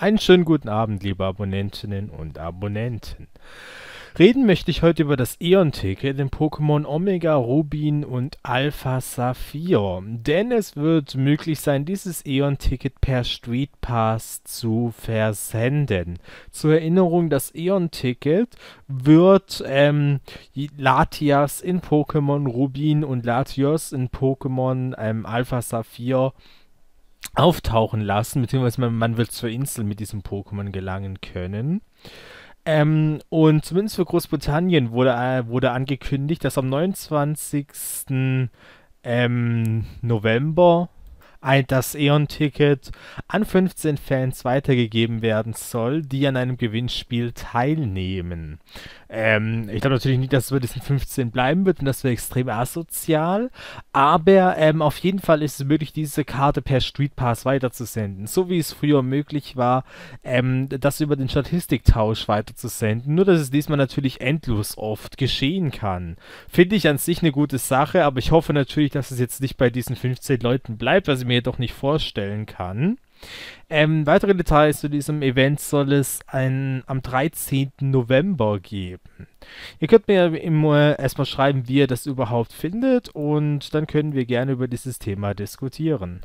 Einen schönen guten Abend, liebe Abonnentinnen und Abonnenten. Reden möchte ich heute über das Eon-Ticket in Pokémon Omega, Rubin und Alpha Saphir. Denn es wird möglich sein, dieses Eon-Ticket per Street Pass zu versenden. Zur Erinnerung, das Eon-Ticket wird ähm, Latias in Pokémon Rubin und Latios in Pokémon ähm, Alpha Saphir auftauchen lassen, beziehungsweise man, man wird zur Insel mit diesem Pokémon gelangen können. Ähm, und zumindest für Großbritannien wurde, äh, wurde angekündigt, dass am 29. Ähm, November das Eon-Ticket an 15 Fans weitergegeben werden soll, die an einem Gewinnspiel teilnehmen. Ähm, ich glaube natürlich nicht, dass es bei diesen 15 bleiben wird und das wäre extrem asozial, aber ähm, auf jeden Fall ist es möglich, diese Karte per Streetpass weiterzusenden, so wie es früher möglich war, ähm, das über den Statistiktausch weiterzusenden, nur dass es diesmal natürlich endlos oft geschehen kann. Finde ich an sich eine gute Sache, aber ich hoffe natürlich, dass es jetzt nicht bei diesen 15 Leuten bleibt, was ich mir doch nicht vorstellen kann. Ähm, weitere Details zu diesem Event soll es ein, am 13. November geben. Ihr könnt mir immer erstmal schreiben, wie ihr das überhaupt findet und dann können wir gerne über dieses Thema diskutieren.